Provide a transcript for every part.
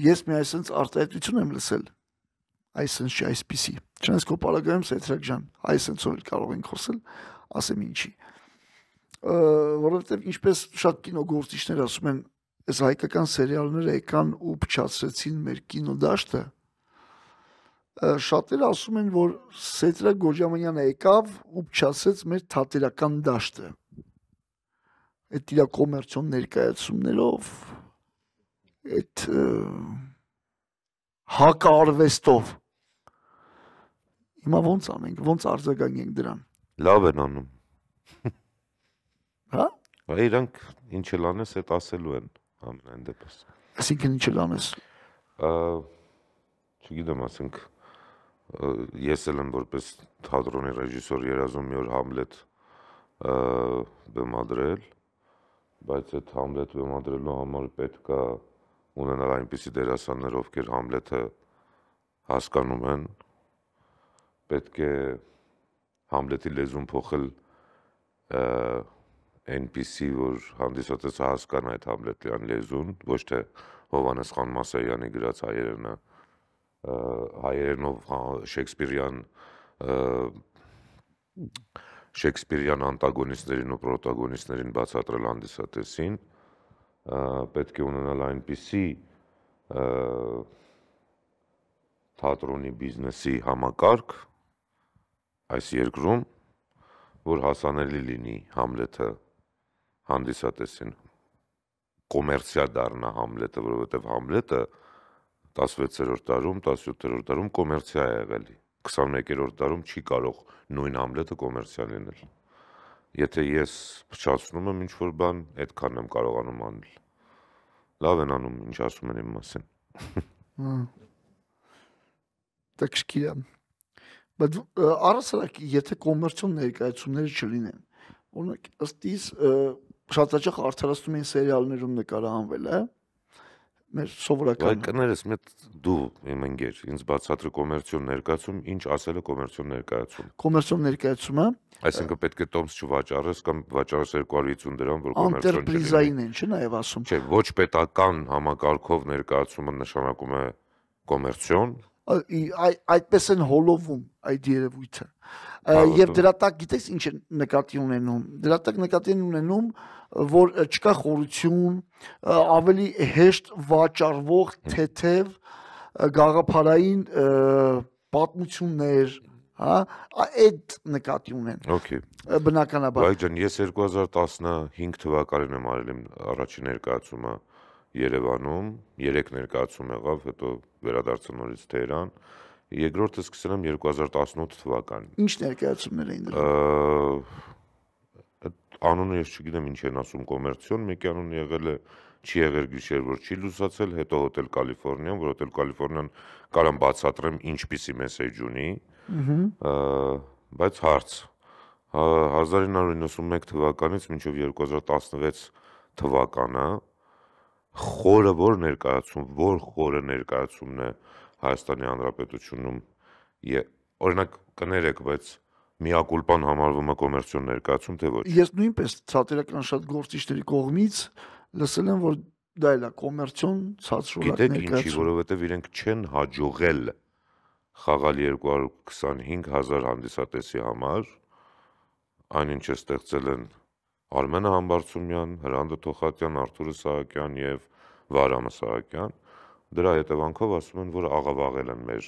ես մի այսպես արտահայտություն եմ լսել այսպես չի այսպեսի չնայած քո պարագայում Սեթրակ ջան այսպես որ կարող ենք խոսել ասեմ ինչի որովհետև ինչպես շատ կինոգործիչներ ասում են այս հայկական սերիալները եկան ու փչացրեցին մեր կինոդաշտը շատերը ասում են, որ Սետրա Գորջամանյանը եկավ ու փչացրեց մեր թատերական դաշտը։ Այդ իր կոմերցիոն ներկայացումներով, այդ հակարվեստով հիմա ո՞նց անենք, ո՞նց արձագանքենք դրան։ Լավ են անում։ Հա? Բայց իրանք ինչ էլ անես, այդ ասելու են ամենայն դեպս։ Այսինքն ինչ էլ անես։ Ա չգիտեմ, ասենք ես էլ եմ որպես թատրոնի ռեժիսոր երազում մի օր Համլետ բեմադրել, բայց այդ Համլետ բեմադրելու համար պետք է ունենալ այնպիսի դերասաններ, ովքեր Համլետը հասկանում են, պետք է Համլետի լեզուն փոխել այնպիսի, որ հանդիսատեսը հասկանա այդ Համլետյան լեզուն, ոչ թե Հովանես Խանմասարյանի գրած հայերենը, հայերենով Շեքսպիրյան Շեքսպիրյան անտագոնիստներին ու պրոտագոնիստներին բացատրել հանդիսատեսին, պետք է ունենալ այնպիսի թատրոնի բիզնեսի համակարգ այս երկրում, որ հասանելի լինի Համլետը հանդիսատեսին կոմերցիա դառնա Համլետը, որովհետև Համլետը 16-րդ դարում, 17-րդ դարում կոմերցիա է եղել։ 21-րդ դարում չի կարող նույն Համլետը կոմերցիա լինել եթե ես փչացնում եմ ինչ-որ բան, այդքան եմ կարողանում անել։ Լավ են անում, ինչ ասում են իմ մասին։ Так հա։ շկիրա։ Բայց առասարակ, եթե կոմերցիոն ներկայացումները չլինեն, օրինակ ըստ իս շատ հաճախ արդարացնում են սերիալներում նկարահանվելը, հա մեր սովորական Կներես, մեծ դու իմ ընկեր, ինձ բացատրի կոմերցիոն ներկայացում, ինչ ասել է կոմերցիոն ներկայացում։ Կոմերցիոն ներկայացումը Այսինքն պետք է տոմս չվաճառես կամ վաճառես 250 դրամ, որ կոմերցիոն Անտերպրիզային են, չէ՞ նաև ասում։ Չէ, ոչ պետական համակարգով ներկայացումը նշանակում է կոմերցիոն։ Այդպես են հոլովում այդ երևույթը եւ դրա տակ գիտես ինչ է նկատի ունենում։ Դրա տակ նկատի ունենում որ չկա խորություն, ավելի հեշտ վաճառվող թեթև գաղափարային պատմություններ, հա, այդ նկատի ունեն։ Okay։ Բնականաբար։ Բայց ջան, ես 2015 թվականին եմ արել իմ առաջին ներկայացումը Երևանում, 3 ներկայացում եղավ, հետո վերադարձա նորից Թեհրան։ դե երկրորդը սկսել եմ 2018 թվականին։ Ինչ ներկայացումներ էին դրում։ Անունը ես չգիտեմ ինչ են ասում կոմերցիոն, մեկի անունը եղել է չի եղել գիշեր, որ չի լուսացել, հետո Հոթել Կալիֆոռնիան, որ Հոթել Կալիֆոռնիան կարամ բացատրեմ ինչպիսի մեսեջ ունի։ Ահա։ Բայց հարց 1991 հա, թվականից մինչև 2016 թվականը խորը որ ներկայացում, որ խորը ներկայացումն է ներկայացում, Հայաստանի Հանրապետությունում օրինակ կներեք, բայց միակուլպան համարվում է կոմերցիոն ներկայացում, թե ոչ։ Ես նույնպես ցածերական շատ գործիչների կողմից լսել եմ, որ դա էլ է կոմերցիոն ցածրորակ ներկայացում։ Գիտեք ինչի, որովհետև իրենք չեն հաջողել խաղալ 225000 հանդիսատեսի համար այնինչ է ստեղծել են Արմենը Համբարձումյան, Հրանտ Թոխատյան, Արթուր Սահակյան եւ Վարամ Սահակյան Դրա հետևանքով ասում են, որ աղավաղել են մեր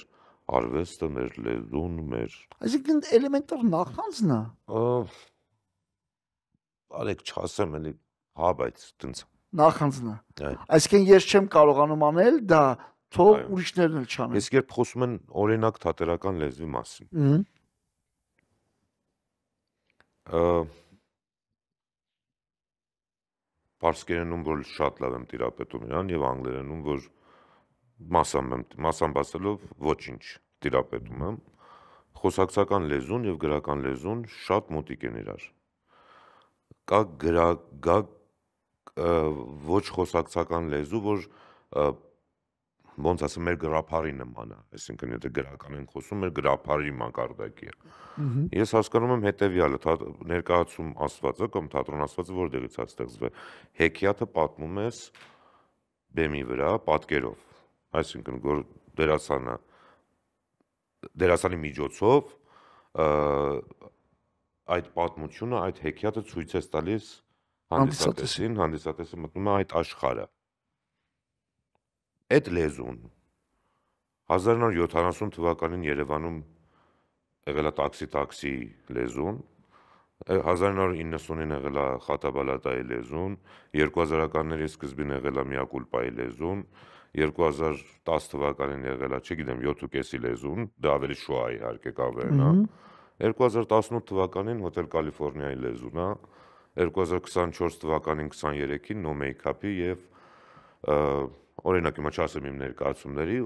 արվեստը, մեր լեզուն, մեր Այսինքն էլեմենտար նախանձն է։ Արեք չասեմ, էլի, հա, բայց տենց նախանձն է։ Այսինքն ես չեմ կարողանում անել դա, թող ուրիշներն էլ չանեն։ Իսկ երբ խոսում են օրինակ թատերական լեզվի մասին։ Ահա Պարսկերենում որ շատ լավ եմ տիրապետում իրան եւ անգլերենում որ մասամբ եմ, մասամբ ասելով ոչինչ տիրապետում եմ։ Խոսակցական լեզուն եւ գրական լեզուն շատ մոտիկ են իրար։ Կա գրա գա ոչ խոսակցական լեզու, որ ոնց ասեմ, մեր գրափարի նման է, այսինքն եթե գրական են խոսում, մեր գրափարի մակարդակի է։ Ես հասկանում եմ հետեւյալը, ներկայացում աստվածը կամ թատրոն աստվածը որտեղից է ստեղծվել։ Հեքիաթը պատմում ես բեմի վրա պատկերով այսինքն որ դերասանը դերասանի միջոցով այդ պատմությունը, այդ հեքիաթը ցույց է տալիս հանդիսատեսին, հանդիսատեսը մտնում է այդ աշխարհը։ Այդ լեզուն 1970 թվականին Երևանում եղել է տաքսի տաքսի լեզուն, 1990-ին եղել է խատաբալատայի լեզուն, 2000-ականների սկզբին եղել է միակուլպայի լեզուն, 2010 թվականին եղել է, չգիտեմ, 7.5 լեզուն, դա ավելի շուա իհարկե կավերն է։ 2018 թվականին Հոթել Կալիֆոռնիայի լեզուն է, 2024 թվականին 23-ին No Make-up-ի եւ օրինակ հիմա չասեմ իմ ներկայացումների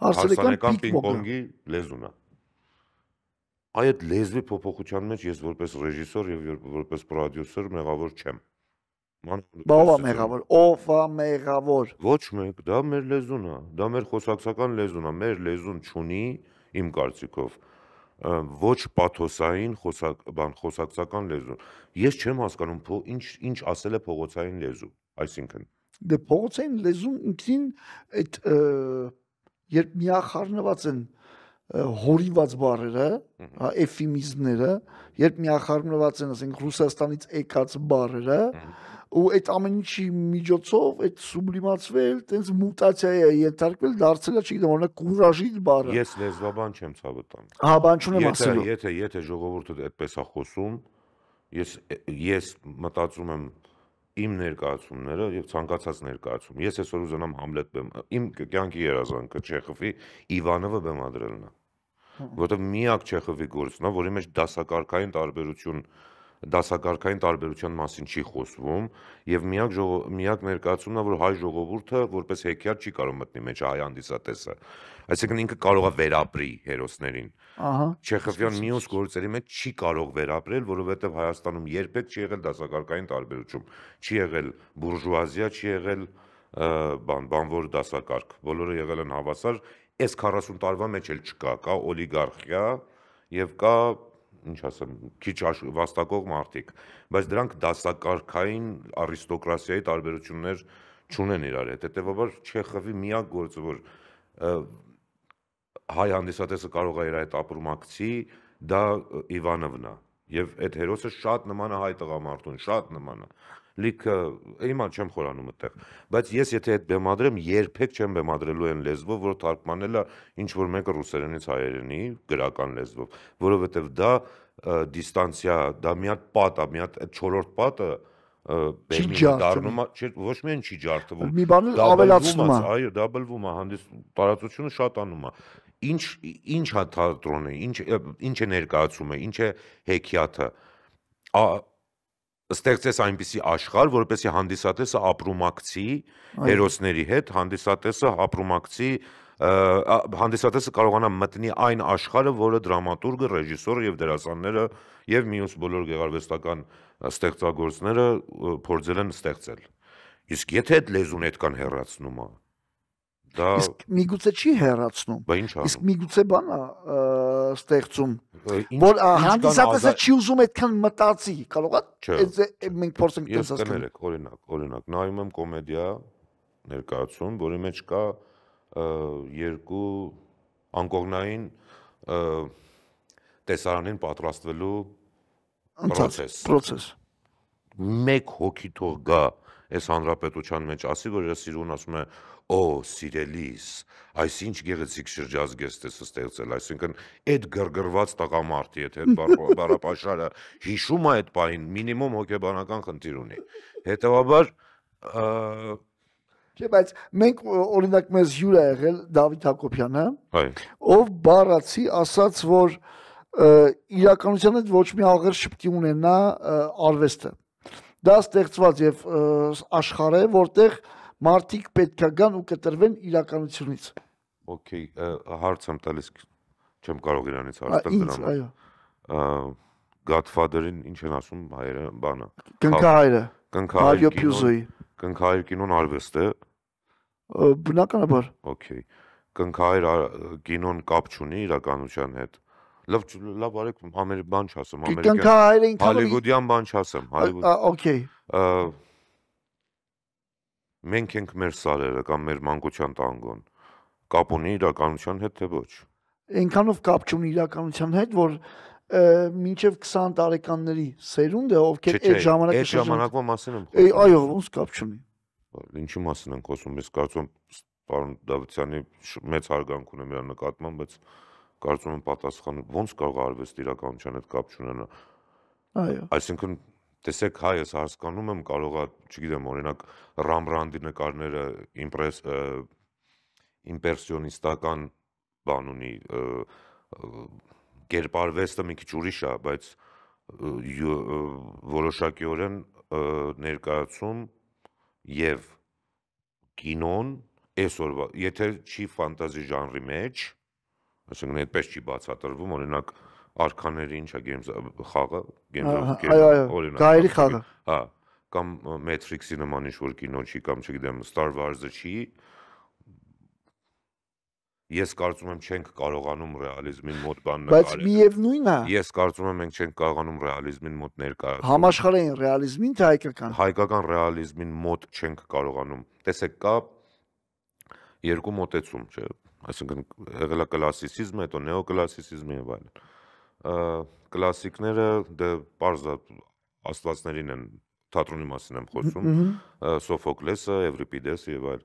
հարսանեկան պինգ-պոնգի լեզուն է։ Այդ լեզվի փոփոխության մեջ ես որպես ռեժիսոր եւ որպես պրոդյուսեր մեղավոր չեմ Բավա մեղավոր, ով է մեղավոր։ Ոչ մեկ, դա մեր լեզուն է, դա մեր խոսակցական լեզուն է, մեր լեզուն չունի իմ կարծիքով ոչ պաթոսային խոսակ բան խոսակցական լեզուն։ Ես չեմ հասկանում փո ինչ ինչ ասել է փողոցային լեզու, այսինքն։ Դե փողոցային լեզուն ինքնին այդ երբ միախառնված են, և, հորիված բարերը, հա, էֆեմիզմները, երբ միախառնված են, ասենք, Ռուսաստանից եկած բարերը, ու այդ ամենի միջոցով այդ սուբլիմացվել, տենց մուտացիա է ենթարկվել, դարձել է, չգիտեմ, օրինակ կուրաժի բարը։ Ես լեզվաբան չեմ ցավտան։ Հա, բան չունեմ ասելու։ Եթե եթե ժողովուրդը այդպես է խոսում, ես ես մտածում եմ իմ ներկայացումները եւ ցանկացած ներկայացում։ Ես այսօր ուզենամ Համլետ բեմ, իմ կյանքի երազանքը Չեխովի Իվանովը բեմադրելն է որովհետև միակ Չեխովի գործն է, որի մեջ դասակարգային տարբերություն դասակարգային տարբերության մասին չի խոսվում եւ միակ ժող, միակ ներկայացումն է որ հայ ժողովուրդը որպես հեքիաթ չի կարող մտնի մեջ հայ հանդիսատեսը այսինքն ինքը կարող է վերապրի հերոսներին ահա չեխովյան մյուս գործերի մեջ չի կարող վերապրել որովհետեւ հայաստանում երբեք չի եղել դասակարգային տարբերություն չի եղել բուրժուազիա չի եղել բան բանվոր դասակարգ բոլորը եղել են հավասար այս 40 տարվա մեջ էլ չկա, կա օլիգարխիա եւ կա ինչ ասեմ, քիչ վաստակող մարդիկ, բայց դրանք դասակարգային արիստոկրատիայի տարբերություններ չունեն իրար հետ։ Հետևաբար Չեխովի միակ գործը, որ հայ հանդիսատեսը կարող է իր այդ ապրումակցի, դա Իվանովն է։ Եվ այդ հերոսը շատ նման է հայ տղամարդուն, շատ նման է լիքը հիմա չեմ խորանում այդտեղ բայց ես եթե այդ բեմադրեմ երբեք չեմ բեմադրելու այն լեզվով որ թարգմանելա ինչ որ մեկը ռուսերենից հայերենի գրական լեզվով որովհետև դա դիստանցիա դա մի հատ պատ է մի հատ այդ չորրորդ պատը դառնում է ոչ միայն չի ջարդվում մի բան ավելացնում է այո դաբլվում է հանդես տարածությունը շատանում է ինչ ինչ հա թատրոնը ինչ ինչ է ներկայացումը ինչ է հեքիաթը ստեղծես այնպիսի աշխարհ, որպեսի հանդիսատեսը ապրումակցի հերոսների հետ, հանդիսատեսը ապրումակցի հանդիսատեսը կարողանա մտնի այն աշխարհը, որը դրամատուրգը, ռեժիսորը եւ դերասանները եւ մյուս բոլոր գեղարվեստական ստեղծագործները փորձել են ստեղծել։ Իսկ եթե այդ լեզուն այդքան հեռացնում է, Դա իսկ միգուցե չի հեռացնում։ Բա ինչ անում։ Իսկ միգուցե բանա ստեղծում, որ հանդիսատեսը չի ուզում այդքան մտածի, կարող է։ Այս մենք փորձենք դες ասել։ Ես կներեք, օրինակ, օրինակ, նայում եմ կոմեդիա ներկայացում, որի մեջ կա երկու անկողնային տեսարանին պատրաստվելու process։ Process։ Մեկ հոգի թող գա այս հանրապետության մեջ ասի, որ ես իրուն ասում եմ Օ, սիրելիս, այս ինչ գեղեցիկ շրջազգ ես տեսը ստեղծել, այսինքն այդ գրգռված տղամարդի հետ այդ բարապաշարը հիշում է այդ պահին մինիմում հոգեբանական խնդիր ունի։ Հետևաբար Չէ, բայց մենք օրինակ մեզ հյուր է եղել Դավիթ Հակոբյանը, ով բառացի ասաց, որ իրականության հետ ոչ մի աղեր չպետք է ունենա արվեստը։ Դա ստեղծված եւ աշխարհ է, որտեղ և, մարդիկ պետք է գան ու կտրվեն իրականությունից։ Okay, հարց եմ տալիս, չեմ կարող իրանից հարց տալ դրան։ Այո։ Godfather-ին ինչ են ասում հայերը, բանը։ Կնքահայրը։ Կնքահայր կինոյի։ Կնքահայր կինոն արվեստ է։ Բնականաբար։ Okay։ Կնքահայր կինոն կապ չունի իրականության հետ լավ լավ արեք ամեր բան չասեմ ամերիկյան Հոլիվուդյան բան չասեմ Հոլիվուդ Okay Մենք ենք մեր սարերը կամ մեր մանկության տանգոն։ Կապ ունի իրականության հետ թե ոչ։ Այնքանով կապ չունի իրականության հետ, որ մինչև 20 տարեկանների սերունդը, ովքեր այդ ժամանակաշրջանում այդ ժամանակվա մասին եմ խոսում։ Այո, ոնց կապ չունի։ Ինչի մասին ենք խոսում։ Ես կարծում պարոն Դավթյանի մեծ հարգանք ունեմ իր նկատմամբ, բայց կարծում եմ պատասխանը ոնց կարող արվեստ իրականության հետ կապ չունենա։ Այո։ Այսինքն տեսեք հայս հասկանում եմ կարողա չգիտեմ օրինակ ռամբրանդի նկարները իմպրես իմպերսիոնիստական բան ունի կերպարվեստը մի քիչ ուրիշ է բայց որոշակիորեն ներկայացում եւ կինոն այսօրվա եթե չի ֆանտազի ժանրի մեջ ասենք այդպես չի բացատրվում օրինակ արքաների ինչ է գեյմզ խաղը, գեյմզ օրինակ։ Գայերի խաղը։ Հա, կամ Matrix-ի նման ինչ որ կինո չի կամ չգիտեմ Star Wars-ը չի։ Ես կարծում եմ չենք կարողանում ռեալիզմին մոտ բաններ արել։ Բայց միևնույնն է։ Ես կարծում եմ մենք չենք կարողանում ռեալիզմին մոտ ներկայացնել։ Համաշխարհային ռեալիզմին թե հայկական։ Հայկական ռեալիզմին մոտ չենք կարողանում։ Տեսեք, կա երկու մոտեցում, չէ՞։ Այսինքն եղել է կլասիցիզմը, հետո նեոկլասիցիզմը եւ այլն կլասիկները դե պարզ աստվածներին են թատրոնի մասին եմ խոսում սոֆոկլեսը էվրիպիդես եւ այլ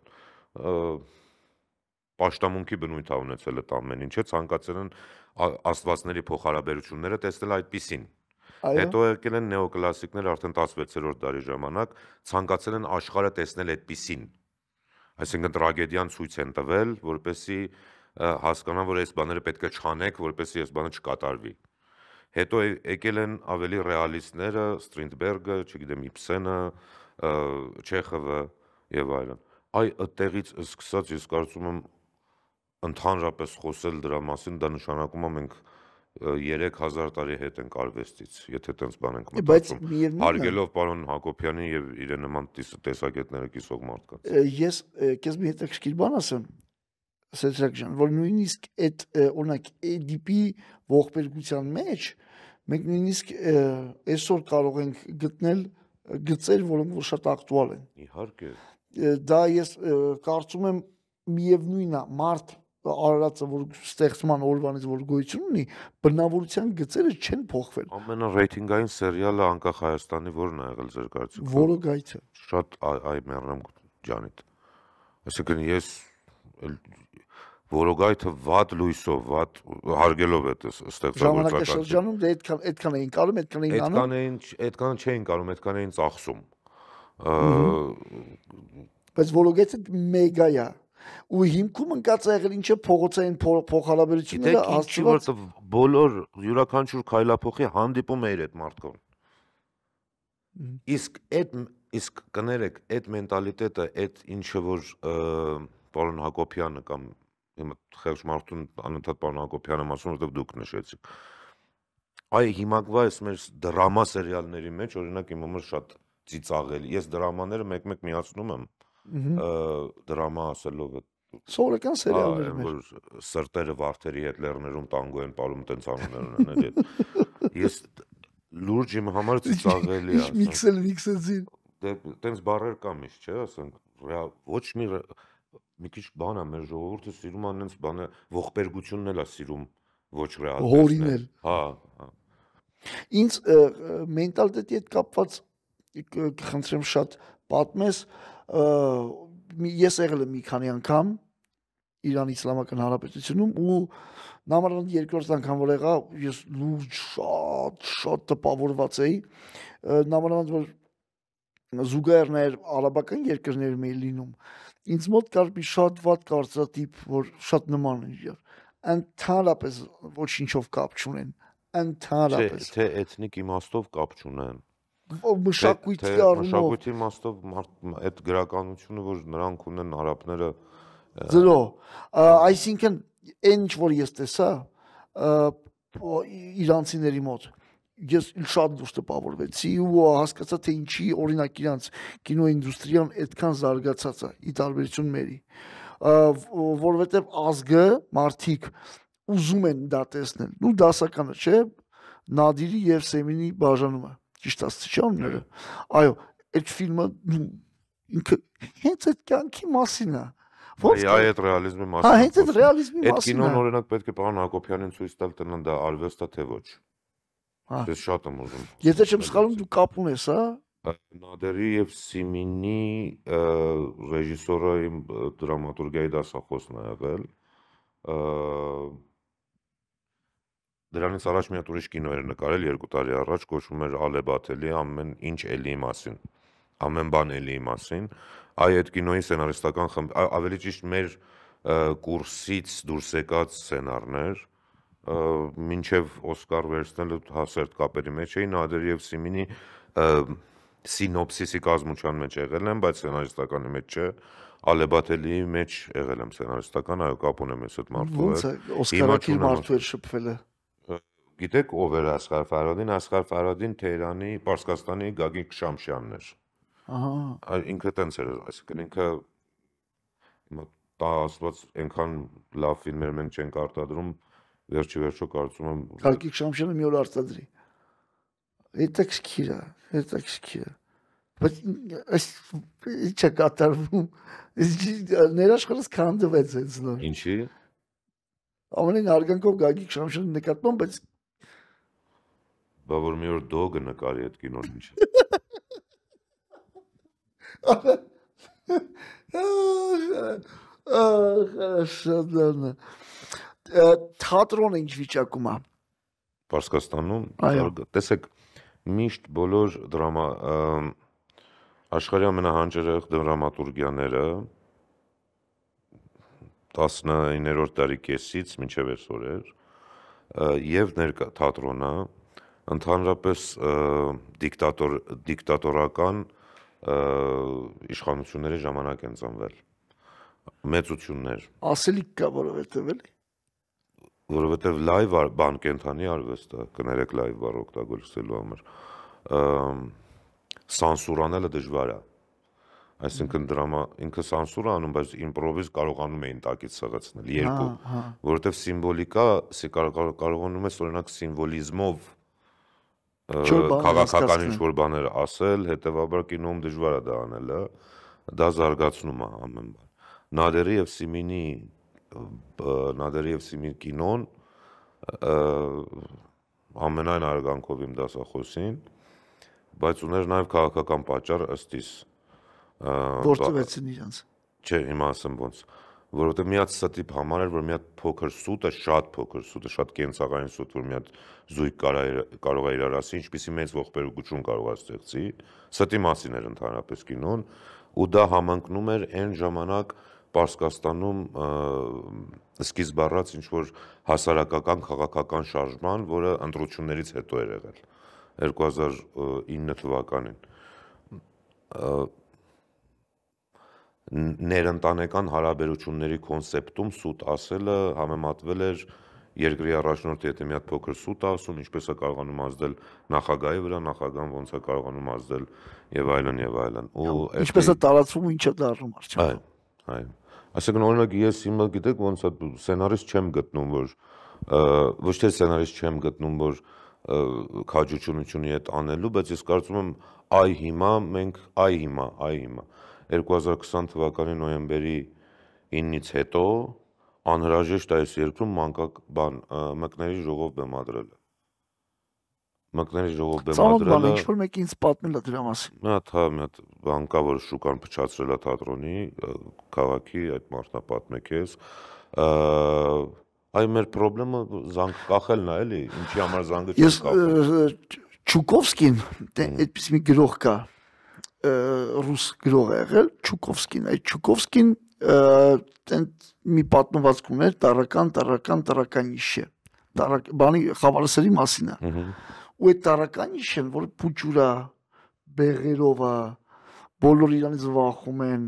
պաշտամունքի բնույթ ա ունեցել այդ ամեն ինչը ցանկացել են աստվածների փոխհարաբերությունները տեսնել այդպեսին Հետո եկել են նեոկլասիկներ արդեն 16-րդ դարի ժամանակ ցանկացել են աշխարհը տեսնել այդպեսին։ Այսինքն տրագեդիան ցույց են տվել, որպեսի հասկանան, որ այս բաները պետք է չանեք, որպեսի այս բանը չկատարվի։ Հետո եկել են ավելի ռեալիստները, Ստրինդբերգը, չգիտեմ, Իբսենը, Չեխովը եւ այլն։ Այ այդտեղից սկսած ես կարծում եմ ընդհանրապես խոսել դրա մասին, դա նշանակում է մենք 3000 տարի հետ ենք արվեստից, եթե տենց բան ենք մտածում։ Արգելով պարոն Հակոբյանին եւ իր նման տեսակետները կիսող մարդկանց։ Ես քեզ մի հետաքրքիր բան ասեմ, Սեդրակ ջան, որ նույնիսկ այդ օրինակ ADP ողբերգության մեջ մենք նույնիսկ այսօր կարող ենք գտնել գծեր, որոնք որ շատ ակտուալ են։ Իհարկե։ Դա ես կարծում եմ միևնույնն է, մարդ Արարածը որ ստեղծման օրվանից որ գոյություն ունի, բնավորության գծերը չեն փոխվել։ Ամենառեյտինգային սերիալը անկախ Հայաստանի որն է եղել ձեր կարծիքով։ Որոգայցը։ Շատ այ մեռնեմ ջանիտ։ Այսինքն ես որոգայթը վատ լույսով, վատ հարգելով է ստեղծագործական։ Ժամանակաշրջանում դե այդքան այդքան էին կարում, այդքան էին անում։ Այդքան էին, այդքան չէին կարում, այդքան էին ծախսում։ Բայց որոգեցը մեգա է ու հիմքում ընկած եղել ինչը փողոցային փոխհարաբերությունները աստված որ բոլոր յուրաքանչյուր քայլափոխի հանդիպում էր այդ մարդկան իսկ այդ իսկ կներեք այդ մենտալիտետը այդ ինչը որ պարոն Հակոբյանը կամ հիմա Խեղճ Մարտուն անընդհատ պարոն Հակոբյանը ասում, որովհետև դուք նշեցիք։ Այ հիմակվա այս մեր դրամա սերիալների մեջ օրինակ իմ համար շատ ծիծաղելի։ Ես դրամաները մեկ-մեկ միացնում եմ։ Դրամա ասելով Սովորական սերիալներ են, որ սրտերը վարդերի հետ լեռներում տանգո են պարում տենց անուններ ունեն էլի։ Ես լուրջ իմ համար ծիծաղելի է։ Միքսել, միքսեցին։ Դե տենց բարեր կա միշտ, չէ՞, ասենք, ոչ մի մի քիչ բան է մեր ժողովուրդը սիրում անենց բանը ողբերգությունն էլ է սիրում ոչ ռեալիզմը հորինել հա, հա ինձ մենտալիտետի հետ կապված խնդրեմ շատ պատմես ես եղել եմ մի քանի անգամ Իրանի Իսլամական Հանրապետությունում ու նամարան երկրորդ անգամ որ եղա ես լուրջ շատ շատ տպավորված էի նամարան որ զուգահեռներ արաբական երկրներում էին լինում ինձ մոտ կար մի շատ ված կարծրատիպ, որ շատ նման է իրար։ Ընդհանրապես ոչինչով կապ չունեն։ Ընդհանրապես։ Թե էթնիկ իմաստով կապ չունեն մշակույթի առումով մշակույթի իմաստով այդ գրականությունը որ նրանք ունեն արաբները զրո այսինքն այն ինչ որ ես տեսա իրանցիների մոտ ես շատ դուրս տպավորվեցի ու հասկացա թե ինչի օրինակ իրանց կինոինդուստրիան այդքան զարգացած է ի տարբերություն մերի որովհետև ազգը մարդիկ ուզում են դա տեսնել ու դասականը չէ նադիրի եւ սեմինի բաժանումը ճիշտ ասացի չէ ունները այո այդ ֆիլմը ինքը հենց այդ կյանքի մասին է Ո՞նց է այդ ռեալիզմի մասին։ Հա, հենց այդ ռեալիզմի մասին։ Այդ կինոն օրինակ պետք է պարոն Հակոբյանին ցույց տալ տնան դա արվեստ է թե ոչ։ Հա։ Ես շատ եմ ուզում։ Եթե չեմ սխալվում, դու կապ ունես, հա։ Նադերի եւ Սիմինի ռեժիսորը իմ դրամատուրգիայի դասախոսն է եղել։ Դրանից առաջ մի հատ ուրիշ կինո էր նկարել 2 տարի առաջ, կոչվում էր Ալեբաթելի ամեն ինչ էլի մասին։ Ամեն բան էլի մասին։ Այ այդ կինոյի սցենարիստական խմբ ավելի ճիշտ մեր կուրսից դուրս եկած սցենարներ, մինչև Օսկար վերցնելը հասարդ կապերի մեջ էին, Ադեր եւ Սիմինի սինոպսիսի կազմության մեջ եղել եմ, բայց սցենարիստականի մեջ չէ, Ալեբաթելի մեջ եղել եմ սցենարիստական, այո, կապ ունեմ ես այդ մարդու հետ։ Ոնց է Օսկարակի մարդու հետ շփվելը։ Գիտեք ով էր Ասղար Ֆարադին, Ասղար Ֆարադին Թեհրանի, Պարսկաստանի Գագիկ Շամշյանն էր։ Ահա։ Ինքը տենց էր, այսինքն ինքը մտ տա աստված այնքան լավ ֆիլմեր մենք չենք արտադրում, վերջի վերջո կարծում եմ Թարգիկ Շամշյանը մի օր արտադրի։ Հետաքրքիր է, հետաքրքիր է։ Բայց այս ի՞նչ է կատարվում։ Ներաշխարհս քանդվեց հենց նա։ Ինչի՞։ Ամենայն արգանքով Գագիկ Շամշյանը նկատում, բայց բա որ մի օր դոգը նկարի այդ կինոն ինչ։ Ահա, ահա, շատ լավ թատրոնը ինչ վիճակում է։ Պարսկաստանում տեսեք միշտ բոլոր դրամա աշխարհի ամենահանջերեղ դրամատուրգիաները 19-րդ դարի կեսից մինչև այսօր էր եւ ներկա թատրոնը ընդհանրապես դիկտատոր դիկտատորական իշխանությունների ժամանակ են ծնվել մեծություններ ասելիք կա որովհետեւ էլի որովհետև լայվ բան կենթանի արվեստը, կներեք լայվ բառը օգտագործելու համար, սանսուրանելը դժվար է։ Այսինքն դրամա ինքը սանսուր անում, բայց իմպրովիզ կարողանում էին տակից սղացնել հա, երկու, հա։ որովհետև սիմվոլիկա կարողանում է օրինակ սիմվոլիզմով քաղաքական ինչ որ բաներ ասել, հետեւաբար կինոում դժվար է դա անելը, դա զարգացնում է ամեն բան։ Նադերի եւ Սիմինի Նադարիևսի մի կինոն ամենայն արգանքով իմ դասախոսին, բայց ուներ նաև քաղաքական պատճառ ըստ իս։ Գործվեցին իրենց։ Չէ, հիմա ասեմ ոնց որովհետեւ մի հատ ստիպ համար էր, որ մի հատ փոքր սուտը, շատ փոքր սուտը, շատ կենցաղային սուտ, որ մի հատ զույգ կարող է իրար ասի, ինչպեսի մեծ ողբերգություն կարող է ստեղծի։ Ստի մասին էր ընդհանրապես կինոն, ու դա համընկնում էր այն ժամանակ, ժամանակ Պարսկաստանում սկիզբ առած ինչ որ հասարակական քաղաքական շարժման, որը ընտրություններից հետո էր եղել 2009 թվականին ներընտանեկան հարաբերությունների կոնցեպտում սուտ ասելը համեմատվել էր երկրի առաջնորդի հետ մի հատ փոքր սուտ ասում, ինչպես է կարողանում ազդել նախագահի վրա, նախագահան ոնց է կարողանում ազդել եւ այլն եւ այլն։ Ու ինչպես է տարածվում, ինչ է դառնում արդյոք։ Այո, այո։ Այսինքն օրինակ ես հիմա գիտեք ոնց է սցենարիստ չեմ գտնում որ ոչ թե սցենարիստ չեմ գտնում որ քաջությունությունի հետ անելու, բայց ես կարծում եմ այ հիմա մենք այ հիմա, այ հիմա 2020 թվականի նոյեմբերի 9-ից հետո անհրաժեշտ այս երկրում մանկակ բան մկների ժողով բեմադրելը մկների ժողովը բեմադրել է։ Ինչ որ մեկը ինձ պատմել է դրա մասին։ Մի հատ հա, մի հատ բան կա, որ շուկան փչացրել է թատրոնի քաղաքի այդ մարդնա պատմեկես։ Այ մեր խնդրումը զանգ կախելն է, էլի, ինչի համար զանգը չի կախել։ Ես Չուկովսկին, դե, այդպես մի գրող կա, ռուս գրող է եղել, Չուկովսկին, այդ Չուկովսկին տենց մի պատմվածք ուներ, տարական, տարական, տարականիշ է։ Տարակ բանի խավարսերի մասին է։ Ահա ու այդ տարականիշը, որ փուճուրա բեղերովա բոլոր իրանից վախում են,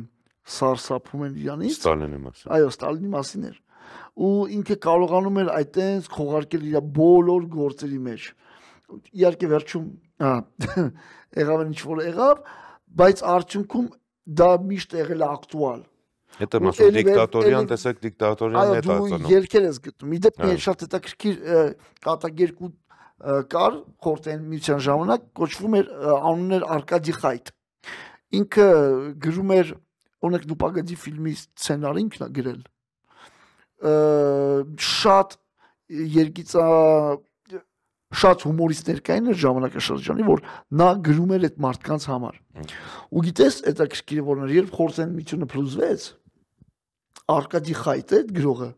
սարսափում են իրանից։ Ստալինի մասին։ Այո, Ստալինի մասին էր։ Ու ինքը կարողանում էր այտենց խողարկել իր բոլոր գործերի մեջ։ Իհարկե վերջում եղավ ինչ որ եղավ, բայց արդյունքում դա միշտ եղել է ակտուալ։ Հետո մասը դիկտատորյան տեսակ դիկտատորյան հետ ածանով։ Այո, դու երկեր ես գտնում։ Իդեպ մի շատ հետաքրքիր կատագերկու կար խորտեն միության ժամանակ կոչվում էր անուններ Արկադի Խայտ։ Ինքը գրում էր օրինակ Նուպագադի ֆիլմի սցենարը ինքն է գրել։ Շատ երգիծա շատ հումորիստներ կային այդ ժամանակաշրջանի, որ նա գրում էր այդ մարդկանց համար։ Ու գիտես, այդ ակրկիրը որն էր, երբ խորտեն միությունը փլուզվեց, Արկադի Խայտը այդ գրողը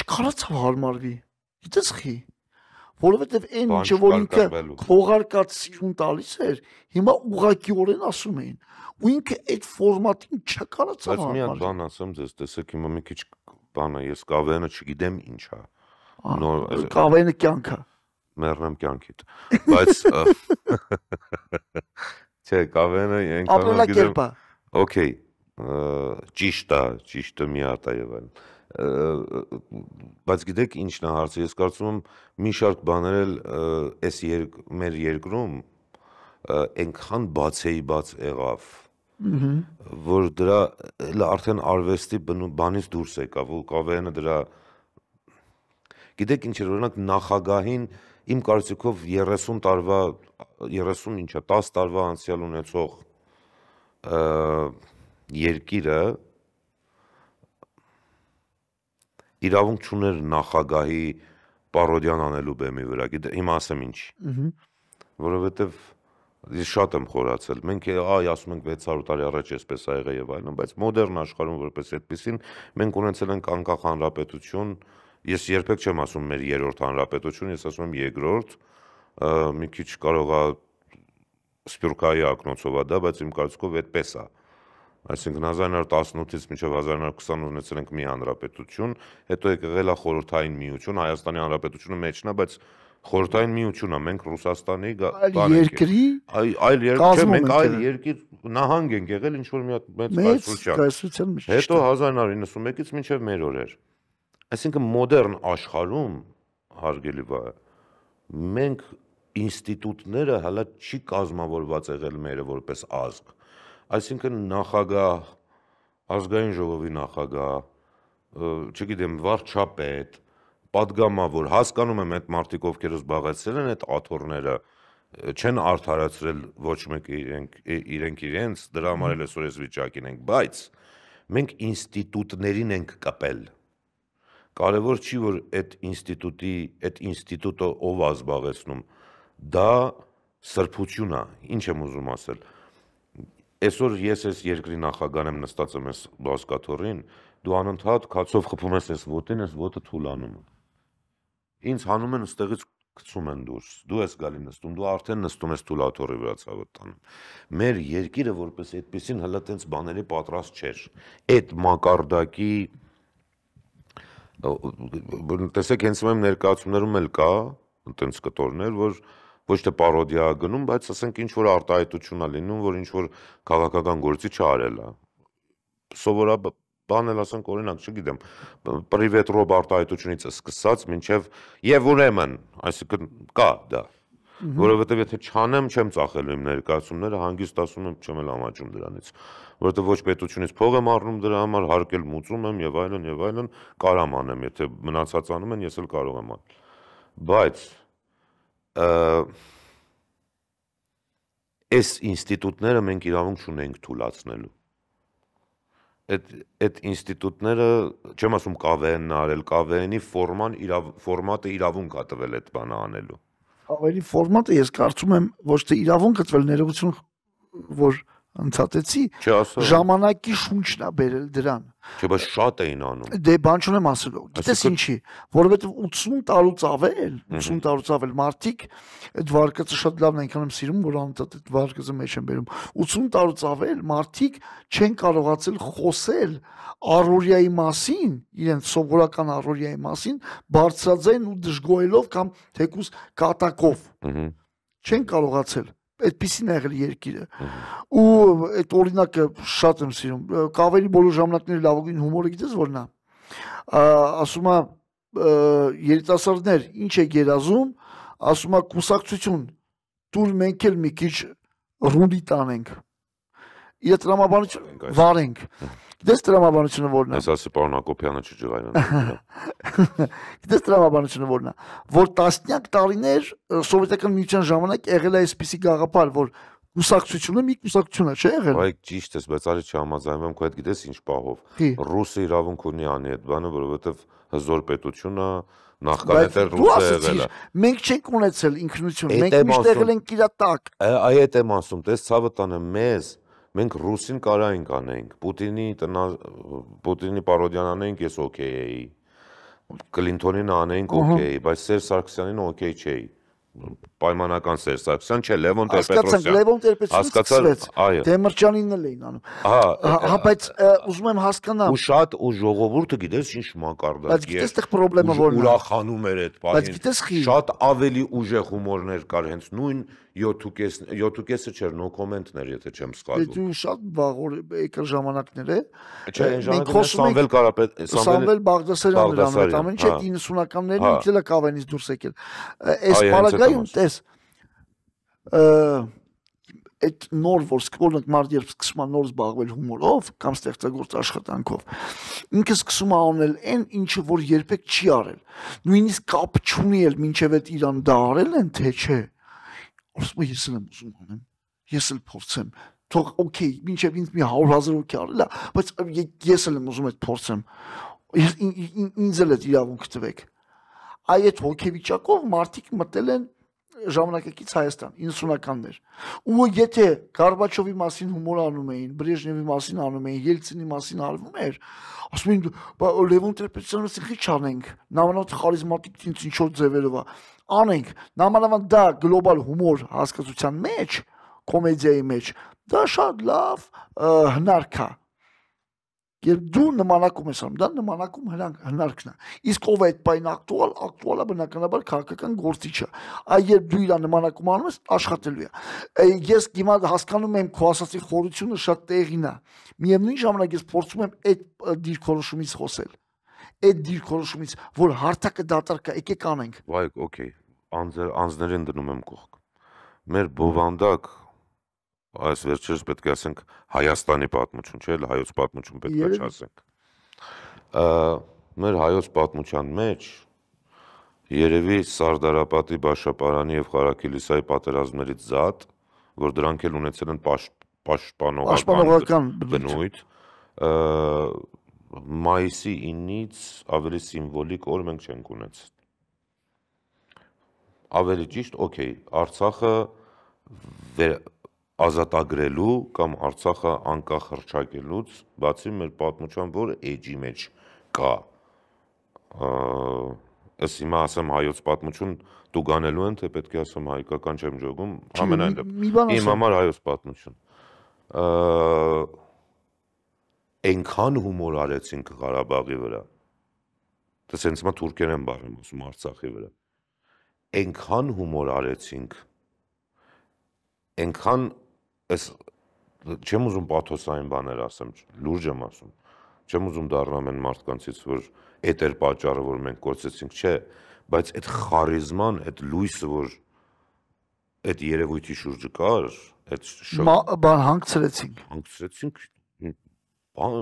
չկարացավ հարմարվի։ Գիտես՞խի։ Որովհետև այն ինչը որ ինքը քողարկացիուն տալիս էր, հիմա ուղղակիորեն ասում էին։ Ու ինքը այդ ֆորմատին չկարացավ համար։ Բայց մի հատ բան ասեմ ձեզ, տեսեք հիմա մի քիչ բանը, ես կավենը չգիտեմ ինչ է։ Նոր կավենը կյանքը։ Մեռնեմ կյանքիդ։ Բայց Չէ, կավենը այնքան գիտեմ։ Ապրելակերպը։ Okay, ճիշտ է, ճիշտը մի հատ է եւ այլն բայց գիտեք ինչն է հարցը, ես կարծում եմ մի շարք բաներ էլ այս երկ, մեր երկրում այնքան բացեի բաց եղավ որ դրա արդեն արվեստի բանից դուրս եկավ ու կավերնը դրա գիտեք ինչ էր օրինակ նախագահին իմ կարծիքով 30 տարվա 30 ինչա 10 տարվա անցյալ ունեցող երկիրը իրավունք չուներ նախագահի պարոդիան անելու բեմի վրա։ Գիտե, հիմա ասեմ ինչ։ Որովհետև ես շատ եմ խորացել։ Մենք այ ասում ենք 600 տարի առաջ էսպես ա եղել եւ այլն, բայց մոդեռն աշխարհում որպես այդպեսին մենք ունեցել ենք անկախ հանրապետություն։ Ես երբեք չեմ ասում մեր երրորդ հանրապետություն, ես ասում եմ երկրորդ։ Մի քիչ կարող է սպյուրքայի ակնոցով է դա, բայց իմ կարծիքով այդպես է։ Ա Այսինքն 1918-ից մինչև 1920-ը ունեցել ենք մի հանրապետություն, հետո եկեղել է խորհրդային միություն, Հայաստանի հանրապետությունը մեջն է, բայց խորհրդային միություն է, մենք Ռուսաստանի բան ենք։ Այլ երկրի, այլ երկրի, մենք այլ երկիր նահանգ ենք եղել ինչ որ մի հատ մեծ կայսրության։ Հետո 1991-ից մինչև մեր օրեր։ Այսինքն մոդեռն աշխարհում հարգելի բա մենք ինստիտուտները հələ չի կազմավորված եղել մերը որպես ազգ այսինքն նախագահ, ազգային ժողովի նախագահ, չգիտեմ, վարչապետ, падգամավոր, հասկանում եմ այդ մարդիկ ովքեր զբաղեցրել են այդ աթոռները, չեն արդարացրել ոչ մեկը իրենք իրենք իրենց, դրա համար էլ այսօր այս վիճակին ենք, բայց մենք ինստիտուտներին ենք կապել։ Կարևոր չի որ այդ ինստիտուտի, այդ ինստիտուտը ով ազբաղեցնում։ Դա սրբություն է, ինչ եմ ուզում ասել։ Ա այսօր ես այս երկրի նախագահն եմ նստած եմ այս բասկաթորին, դու անընդհատ քացով խփում ես այս ոտին, այս ոտը թուլանում է։ Ինձ հանում են ստեղից գցում են դուրս։ Դու ես գալի նստում, դու արդեն նստում ես թուլաթորի վրա ցավը տանում։ Մեր երկիրը որպես այդպեսին հələ տենց բաների պատրաստ չէր։ Այդ մակարդակի տեսեք հենց իմ ներկայացումներում էլ կա տենց կտորներ, որ ոչ թե պարոդիա գնում, բայց ասենք ինչ որ արտահայտություն է լինում, որ ինչ որ քաղաքական գործիչը արել է։ Սովորաբար բան էլ ասենք օրինակ, չգիտեմ, պրիվետ ռոբ արտահայտությունից սկսած մինչև եւ ուրեմն, այսինքն կա դա որովհետև եթե չանեմ, չեմ ծախելու իմ ներկայացումները, հանգիստ ասում եմ, չեմ էլ ամաչում դրանից, որովհետև ոչ պետությունից փող եմ առնում դրա համար, հարկել մուծում եմ եւ այլն եւ այլն, կարամ անեմ, եթե մնացած անում են, ես էլ կարող եմ անել։ Բայց այս ինստիտուտները մենք իրավունք չունենք թուլացնելու։ Այդ այդ ինստիտուտները, չեմ ասում ԿՎՆ-ն արել, ԿՎՆ-ի ֆորման իրավ ֆորմատը իրավունք ա տվել այդ բանը անելու։ Ավելի ֆորմատը ես կարծում եմ ոչ թե իրավունք ա տվել ներողություն, որ ընդցածեցի ժամանակի շունչն է բերել դրան չէ բայց շատ էին անում դե բան չունեմ ասելու գիտես ինչի որովհետև 80 տարուց ավել 80 տարուց ավել մարդիկ այդ վարկածը շատ լավն այնքան եմ սիրում որ անընդհատ այդ վարկածը մեջ են բերում 80 տարուց ավել մարդիկ չեն կարողացել խոսել առորիայի մասին իրենց սովորական առորիայի մասին բարձրաձայն ու դժգոհելով կամ թեկուս կատակով չեն կարողացել այդպեսին է եղել երկիրը։ Ու այդ օրինակը շատ եմ սիրում։ Կավերի բոլոր ժամանակները լավագույն հումորը գիտես որն է։ Ասում է երիտասարդներ, ինչ է գերազում, ասում է կուսակցություն։ Դուր մենք էլ մի քիչ ռուլի տանենք։ Իր տրամաբանություն վարենք։ Ա, Գիտես տրամաբանությունը ո՞րն է։ Ես ասի պարոն Հակոբյանը Չջղայանը։ Գիտես տրամաբանությունը ո՞րն է, որ տասնյակ տարիներ սովետական միության ժամանակ եղել է այսպիսի գաղափար, որ կուսակցությունը մի կուսակցություն է, չէ՞ եղել։ Այ ճիշտ ես, բայց արի չհամաձայնվեմ քո հետ, գիտես ինչ պահով։ Ռուսը իրավունք ունի անի այդ բանը, որովհետև հզոր պետությունը նախքան էլ ռուսը եղել է։ Մենք չենք ունեցել ինքնություն, մենք միշտ եղել ենք իր տակ։ Այ այդ եմ ասում, տես ցավը տանը մեզ մենք ռուսին կարայինք անենք, Պուտինի տնա Պուտինի պարոդիան անենք, ես օքեյ էի։ Կլինթոնին անենք, օքեյ, բայց Սերժ Սարգսյանին օքեյ չէի պայմանական Սերժ Սարգսյան չէ Լևոն Տեր-Պետրոսյան։ Լևոն Տեր-Պետրոսյանը սկսվեց։ Դեմրճանինն էլ էին անում։ Ահա, բայց ուզում եմ հասկանալ։ Ու շատ ու ժողովուրդը գիտես ինչ մակարդակ է։ Բայց գիտես դեռ խնդրեմը որն է։ Ուրախանում էր այդ բանին։ Բայց գիտես խի։ Շատ ավելի ուժեղ հումորներ կար հենց նույն 7.5-ը չէր, no comment-ներ, եթե չեմ սխալվում։ դե Դու շատ վաղոր եկա ժամանակներ է։ Չէ, այն ժամանակ Սամվել Կարապետ, Սամվել Բաղդասարյանն էր անում, ամեն հա։ ինչը 90-ականներին հա։ ինքն էլ կավենից դուրս եկել։ Այս պարագայում տես այդ նոր որ սկորնք մարդ երբ սկսում է նոր զբաղվել հումորով կամ ստեղծագործ աշխատանքով ինքը սկսում է անել այն ինչը որ երբեք չի արել նույնիսկ կապ չունի էլ ինչև այդ իրան դա արել են թե չէ Ասում եմ ես եմ ուզում անեմ։ Ես էլ փորձեմ։ Թող օքեյ, մինչև ինձ մի 100.000 օքի արելա, բայց ես էլ եմ ուզում այդ փորձեմ։ Ես ինձ էլ այդ իրավունք տվեք։ Այ այդ հոգեվիճակով մարդիկ մտել են ժամանակակից Հայաստան 90-ականներ։ Ու եթե Գարբաչովի մասին հումոր անում էին, Բրեժնևի մասին անում էին, Ելցինի մասին արվում էր, ասում էին Լևոն Տրեպեցյանը ցիխի չանենք, նամանոց խարիզմատիկ ինձ ինչ որ ձևերով է անենք նամանավանդ դա գլոբալ հումոր հասկացության մեջ, կոմեդիայի մեջ, դա շատ լավ հնարք է։ Երբ դու նմանակում ես անում, դա նմանակում հրանք հնարքն է։ Իսկ ով է այդ պայն ակտուալ, ակտուալը բնականաբար քաղաքական գործիչը։ Այ երբ դու իր նմանակում անում ես, աշխատելու է։ Ես հիմա հասկանում եմ քո ասացի խորությունը շատ տեղին է։ Միևնույն ժամանակ ես փորձում եմ այդ դիրքորոշումից խոսել այդ դիրքորոշումից, որ հարթակը դատարկ է, եկեք անենք։ Վայ, օքեյ, անձեր անձներին դնում եմ կողք։ Մեր բովանդակ այս վերջերս պետք է ասենք Հայաստանի պատմություն, չէ՞, հայոց պատմություն պետք է չասենք։ Ա մեր հայոց պատմության մեջ երևի Սարդարապետի Բաշապարանի եւ Խարակիլիսայի պատերազմներից զատ, որ դրանք էլ ունեցել են պաշտպանողական բնույթ, մայիսի 9-ից ավելի սիմվոլիկ օր մենք չենք ունեցել ավելի ճիշտ, օքեյ, Արցախը վեր ազատագրելու կամ Արցախը անկախ հրճակելուց բացի մեր պատմության որ էջի մեջ կա ըս հիմա ասեմ հայոց պատմություն դու գանելու են թե պետք է ասեմ հայկական չեմ ճոգում ամենայն դեպքում իմ համար հայոց պատմություն այնքան հումոր արեցինք Ղարաբաղի վրա դա դե, sense մա թուրքերեն բառ եմ ասում Արցախի վրա այնքան հումոր արեցինք, այնքան այս չեմ ուզում պաթոսային բաներ ասեմ, լուրջ եմ ասում։ Չեմ ուզում դառնամ այն մարդկանցից, որ այդ էր պատճառը, որ մենք կործեցինք, չէ, բայց այդ խարիզման, այդ լույսը, որ այդ երևույթի շուրջը կար, այդ բան հանգցրեցինք։ Հանգցրեցինք բան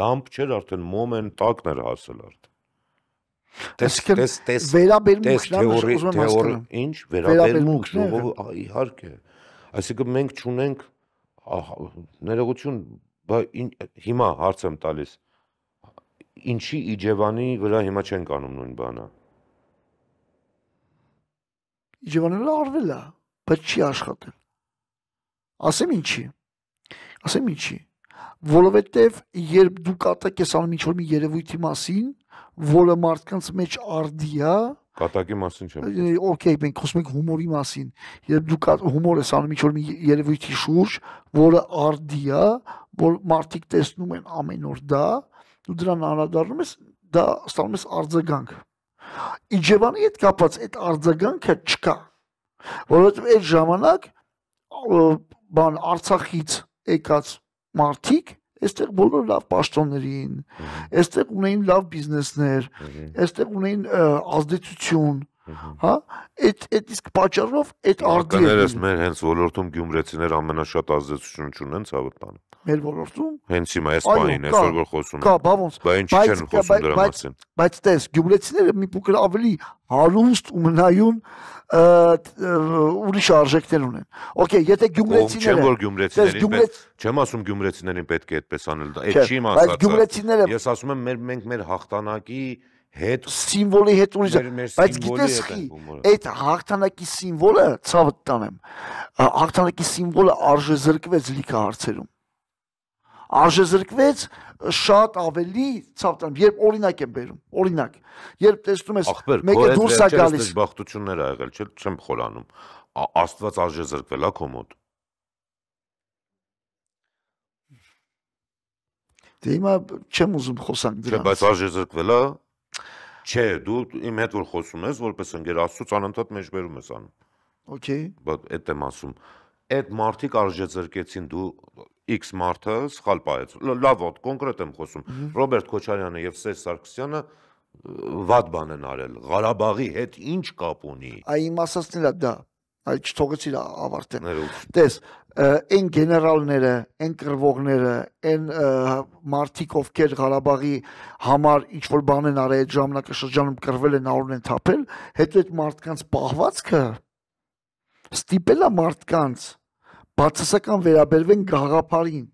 լամպ չէր արդեն մոմենտակն էր հասել արդեն։ Տեսքես, տես վերաբերմունքն է, ուզում եմ հասկանալ։ Ինչ վերաբերմունք, ժողովը իհարկե։ Այսինքն մենք ճունենք ներողություն, բա հիմա հարց եմ տալիս։ Ինչի Իջևանի վրա հիմա չեն կանում նույն բանը։ Իջևանը լարվել է, բայց չի աշխատել։ Ասեմ ինչի։ Ասեմ ինչի։ Որովհետև երբ դու կատակ ես անում ինչ-որ մի երևույթի մասին, որը մարդկանց մեջ արդի է, Կատակի մասին չեմ։ Okay, մենք խոսում ենք հումորի մասին։ Երբ դու հումոր ես անում ինչ-որ մի երևույթի շուրջ, որը արդի է, որ մարդիկ տեսնում են ամեն օր դա, դու դրան անդրադառնում ես, դա ստանում ես արձագանք։ Իջևանի հետ կապված այդ արձագանքը չկա։ Որովհետև այդ ժամանակ բան Արցախից եկած մարդիկ այստեղ բոլորը լավ պաշտոններին, այստեղ ունեին լավ բիզնեսներ, այստեղ ունեին ազդեցություն, հա այդ այդ իսկ պատճառով այդ արդի է ներս մեր հենց ոլորտում գյումրեցիներ ամենաշատ ազդեցություն ունեն ցավտան մեր ոլորտում հենց հիմա այս բանին այսօր որ խոսում կա բա ոնց բա ինչի չեն դե, խոսում դրա մասին բայց տես գյումրեցիները մի փոքր ավելի հարուստ ու մնայուն ուրիշ արժեքներ ունեն օքեյ եթե գյումրեցիները չեմ որ գյումրեցիներին պետք չեմ ասում գյումրեցիներին պետք է այդպես անել դա այդ չի մասը բայց գյումրեցիները ես ասում եմ մենք մեր հաղթանակի հետ սիմվոլի հետ ուրիշ բայց գիտես այդ հաղթանակի սիմվոլը ցավը տանեմ հաղթանակի սիմվոլը արժե զրկվեց լիքը հարցերում արժե զրկվեց շատ ավելի ցավ տանեմ երբ օրինակ եմ բերում օրինակ երբ տեսնում ես մեկը դուրս է գալիս դժբախտություններ ա եղել չէ չեմ խորանում աստված արժե զրկվել ա քո մոտ Դե հիմա չեմ ուզում խոսանք դրանից։ Չէ, բայց արժե զրկվել ա Չէ, դու իմ հետ որ խոսում ես, որպես ընկեր Աստծո անընդհատ մեջբերում ես անում։ Okay։ Բայց այդ եմ ասում։ Այդ մարդիկ արժեզրկեցին դու X մարդը սխալ պայեց։ Լավ, ոդ կոնկրետ եմ խոսում։ Ռոբերտ Քոչարյանը եւ Սերժ Սարգսյանը վատ բան են արել։ Ղարաբաղի հետ ինչ կապ ունի։ Այ իմ ասածն էլա դա այլ չթողեցիր ավարտել։ Տես, այն գեներալները, այն կրվողները, այն մարտիկ ովքեր Ղարաբաղի համար ինչ որ բան են արել այդ ժամանակաշրջանում կրվել են արուն են թափել, հետո այդ մարդկանց պահվածքը ստիպել է մարդկանց բացասական վերաբերվեն գաղափարին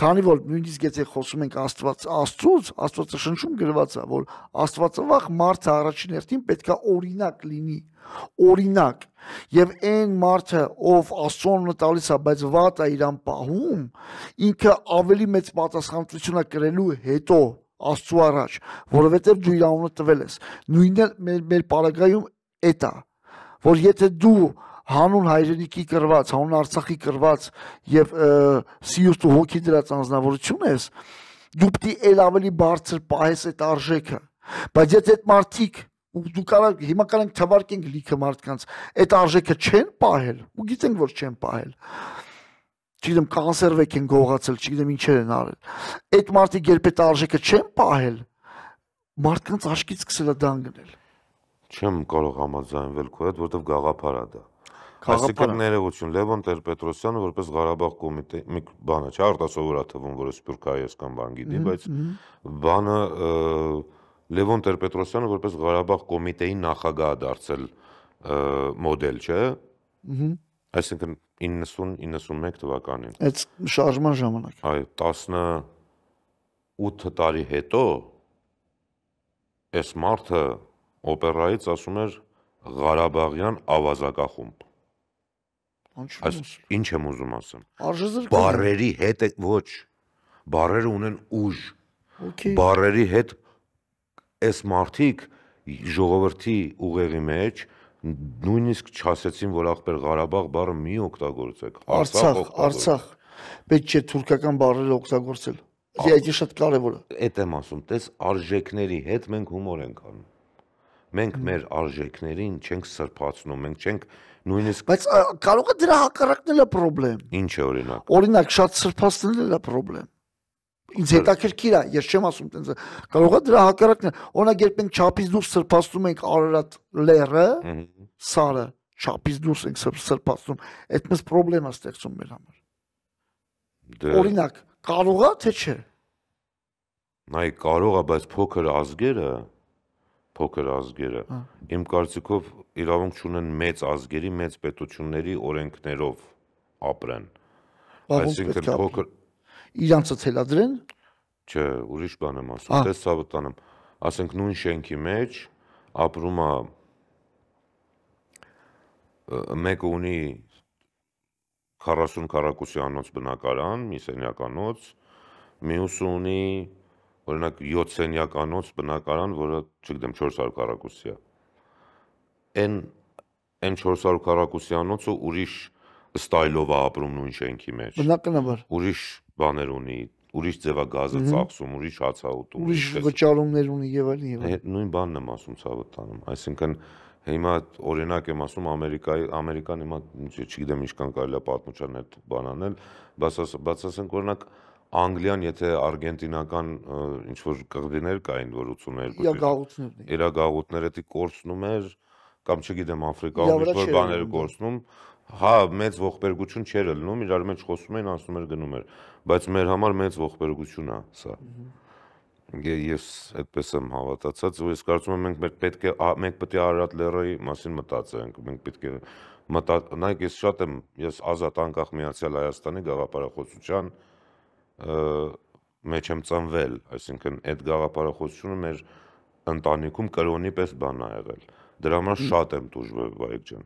Քանի որ նույնիսկ եթե խոսում ենք Աստված Աստծոց, Աստվածաշնչում գրված է, որ Աստվածավախ մարդը առաջին հերթին պետքա օրինակ լինի, օրինակ։ Եվ այն մարդը, ով Աստծոն տալիս է, բայց վատ է իրան պահում, ինքը ավելի մեծ պատասխանատվություն է կրելու հետո Աստծո առաջ, որովհետև դու իր անունը տվել ես։ Նույնն է մեր մեր պարագայում էտա, որ եթե դու հանուն հայրենիքի կրված, հանուն Արցախի կրված եւ սիրտ ու հոգի դրած անznավորություն ես, դու պետք է ել ավելի բարձր պահես այդ արժեքը։ Բայց եթե այդ մարդիկ ու դու կարող հիմա կարող ենք թվարկենք լիքը մարդկանց, այդ արժեքը չեն պահել, ու գիտենք որ չեն պահել չգիտեմ կանսերվեք են գողացել, չգիտեմ ինչեր են արել։ Այդ մարդիկ երբ այդ արժեքը չեն պահել, մարդկանց աչքից սկսել է դանգնել։ Չեմ կարող համաձայնվել քո հետ, որովհետև գաղափար է դա։ Քաղաքականերություն Լևոն Տեր-Պետրոսյանը որպես Ղարաբաղ կոմիտե մի բանա, չէ, արտասովոր է թվում, որ սպյուրք հայերական բան գիտի, բայց բանը Լևոն Տեր-Պետրոսյանը որպես Ղարաբաղ կոմիտեի նախագահ դարձել մոդել, չէ։ Այսինքն 90-91 թվականին։ Այդ շարժման ժամանակ։ Այո, 18 տարի հետո այս մարդը օպերայից ասում էր Ղարաբաղյան ավազակախումբ։ Այս ինչ եմ ուզում ասեմ։ Արժեզրկում։ Բարերի հետ է ոչ։ Բարերը ունեն ուժ։ Okay։ Բարերի հետ այս մարդիկ ժողովրդի ուղեղի մեջ նույնիսկ չասեցին, որ ախպեր Ղարաբաղ բառը մի օգտագործեք։ Արցախ, Արցախ։ Պետք չէ թուրքական բառերը օգտագործել։ Դա շատ կարևոր է։ Էդ եմ ասում, տես արժեքների հետ մենք հումոր ենք անում մենք մեր արժեքներին չենք սրբացնում, մենք չենք նույնիսկ Բայց կարող է դրա հակառակն էլ է խնդրեմ։ Ինչ է օրինակ։ Օրինակ շատ սրբացնելն էլ է խնդրեմ։ Ինձ հետաքրքիր է, ես չեմ ասում տենց կարող է դրա հակառակն օրինակ երբ մենք չափից դուրս սրբացնում ենք Արարատ լերը, սարը, չափից դուրս ենք սրբացնում, այդ մեծ խնդրեմա ստեղծում մեր համար։ դե- Օրինակ, կարող է թե՞ չէ։ Նայ կարող է, բայց փոքր ազգերը փոքր ազգերը։ Իմ կարծիքով իրավունք չունեն մեծ ազգերի, մեծ պետությունների օրենքներով ապրեն։ Այսինքն փոքր իրանցը ցելադրեն։ Չէ, ուրիշ բան եմ ասում, դες սա վտանում։ Ասենք նույն շենքի մեջ ապրում է մեկը ունի 40 քառակուսի անոց բնակարան, մի սենյականոց, մյուսը ունի օրինակ 7 սենյակ անոց բնակարան, որը, չգիտեմ, 400 քառակուսի է։ Այն այն 400 քառակուսի անոցը ուրիշ ստայլով է ապրում նույն շենքի մեջ։ Բնականաբար։ Ուրիշ բաներ ունի, ուրիշ ձևագազը ծախսում, ուրիշ հացա ուտում, ուրիշ վճարումներ ունի եւ այլն եւ այլն։ Նույն բանն եմ ասում ցավը տանում, այսինքն հիմա օրինակ եմ ասում ամերիկայի ամերիկան հիմա չգիտեմ ինչքան կարելի է պատմության այդ բանանել, բաց բաց ասենք օրինակ Անգլիան, եթե արգենտինական ինչ որ կղզիներ կային, որ 82 իրագաղութներ։ Իրագաղութները դի կորցնում էր կամ չգիտեմ Աֆրիկայում ինչ որ բաներ կորցնում, հա, մեծ ողբերգություն չէր լինում, իրար մեջ խոսում էին, ասում էր գնում էր, բայց մեր համար մեծ ողբերգություն է սա։ Ես այդպես եմ հավատացած, ու ես կարծում եմ մենք պետք է մենք պետք է Արարատ լեռայի մասին մտածենք, մենք պետք է մտա նայեք ես շատ եմ ես ազատ անկախ միացյալ Հայաստանի գաղափարախոսության մեջ եմ ծնվել, այսինքն այդ գաղափարախոսությունը մեր ընտանիքում կրոնի պես բան ա եղել։ Դրա համար շատ եմ դժվել Վայեք ջան։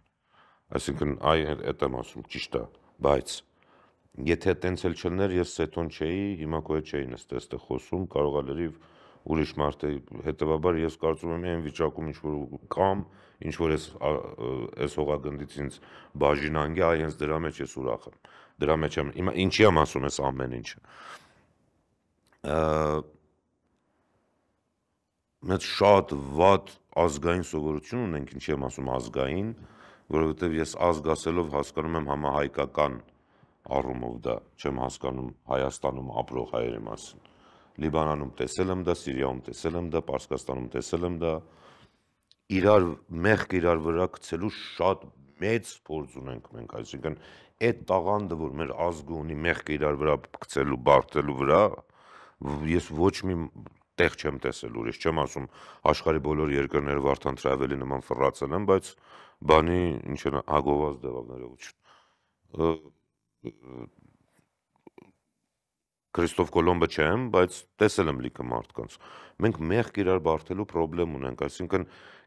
Այսինքն այ այդ եմ ասում, ճիշտ է, բայց եթե տենց էլ չլներ, ես սետոն չէի, հիմա կոյ չէի նստես այդտեղ խոսում, կարող ալերիվ ուրիշ մարդը հետեւաբար ես կարծում եմ այն վիճակում ինչ որ կամ ինչ որ ես այս հողագնդից ինձ բաժին անգի, այ հենց դրա մեջ ես ուրախ եմ։ Դրա մեջ եմ, հիմա ինչի եմ ասում ես ամեն ինչը։ Մենք շատ ված ազգային սովորություն ունենք, ինչի եմ ասում ազգային, որովհետև ես ազգ ասելով հասկանում եմ համահայկական առումով դա, չեմ հասկանում Հայաստանում ապրող հայերի մասին։ Լիբանանում տեսել եմ դա, Սիրիայում տեսել եմ դա, Պարսկաստանում տեսել եմ դա, իրար մեղք իրար վրա գցելու շատ մեծ փորձ ունենք մենք, այսինքն այդ տաղանդը, որ մեր ազգը ունի մեղքը իրար վրա գցելու, բարձելու վրա, ես ոչ մի տեղ չեմ տեսել ուրիշ, չեմ ասում աշխարի բոլոր երկրները Վարդան Թրավելի նման ֆռացել են, բայց բանի ինչ են հագոված դեղավորություն Քրիստոֆ Կոլոմբը չեմ, բայց տեսել եմ լիքը մարդկանց։ Մենք մեղք իրար բարթելու խնդրեմ ունենք, այսինքն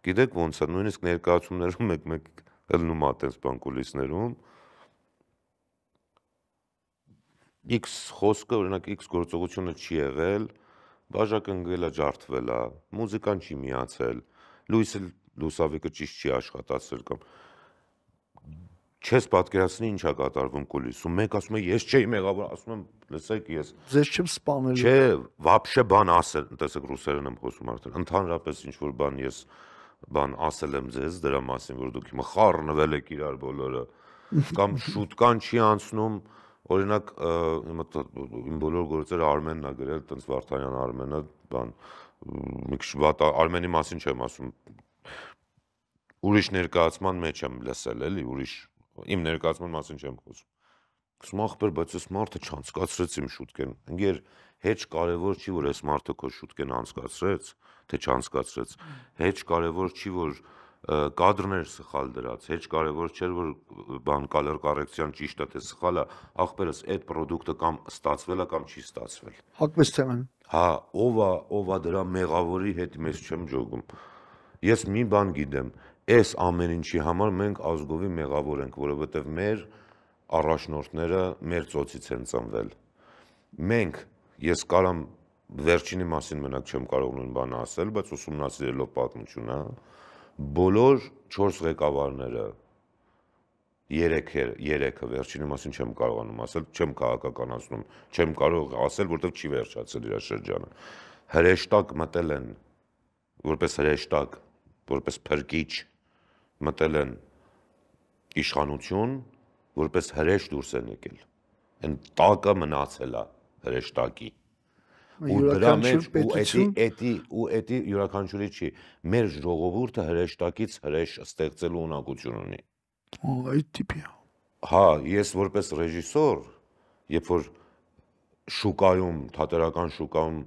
գիտեք ոնց է, նույնիսկ ներկայացումներում մեկ-մեկ ելնում է այդպես բան կուլիսներում։ X խոսքը, օրինակ X գործողությունը չի եղել, բաժակը ընկել է, ջարդվել է, մուզիկան չի միացել, լույսը լուսավիկը ճիշտ չի աշխատացել կամ չես պատկերացնի ինչա կատարվում կուլիսում։ Մեկ ասում է ես չէի մեղավոր, ասում եմ լսեք ես։ Ձեզ չեմ սպանել։ Չէ, вообще բան ասել, տեսեք ռուսերեն եմ խոսում արդեն։ Ընդհանրապես ինչ որ բան ես բան ասել եմ ձեզ դրա մասին, որ դուք հիմա խառնվել եք իրար բոլորը կամ շուտ կան չի անցնում օրինակ իմ բոլոր գործերը Արմենն է գրել, տենց Վարդանյան Արմենը, բան մի քիչ բաթ Արմենի մասին չեմ ասում ուրիշ ներկայացման մեջ եմ լսել էլի ուրիշ իմ ներկայացման մասին չեմ խոսում։ Ասում ախպեր, բայց այս մարդը չանցկացրեց իմ շուտկեն։ Ընկեր, հեչ կարևոր չի, որ այս մարդը քո շուտկեն անցկացրեց, թե չանցկացրեց։ Հեչ կարևոր չի, որ կադրներ սխալ դրած, հեչ կարևոր չէր որ բան կալեր կառեկցիան ճիշտ է թե սխալ է, ախպերս այդ product-ը կամ ստացվել է կամ չի ստացվել։ Հակպես թեման։ Հա, ով է, ով է դրա մեղավորի հետ մեզ չեմ ճոգում։ Ես մի բան գիտեմ, այս ամեն ինչի համար մենք ազգովի մեղավոր ենք, որովհետև մեր առաջնորդները մեր ծոցից են ծնվել։ Մենք ես կարամ վերջինի մասին մենակ չեմ կարող նույն բանը ասել, բայց ուսումնասիրելով պատմությունը, բոլոր 4 ղեկավարները երեքը երեքը վերջինի մասին չեմ կարողանում ասել, չեմ քաղաքականացնում, չեմ կարող ասել, որովհետև չի վերջացել իր շրջանը։ Հրեշտակ մտել են որպես հրեշտակ, որպես փրկիչ մտել են իշխանություն, որպես հրեշ դուրս են եկել։ Այն տակը մնացել է հրեշտակի։ Ու դրա մեջ ու էդի էդի ու էդի յուրաքանչյուրի չի։ Մեր ժողովուրդը հրեշտակից հրեշ ստեղծելու ունակություն ունի։ Ու այդ տիպի։ Հա, ես որպես ռեժիսոր, երբ որ շուկայում, թատերական շուկայում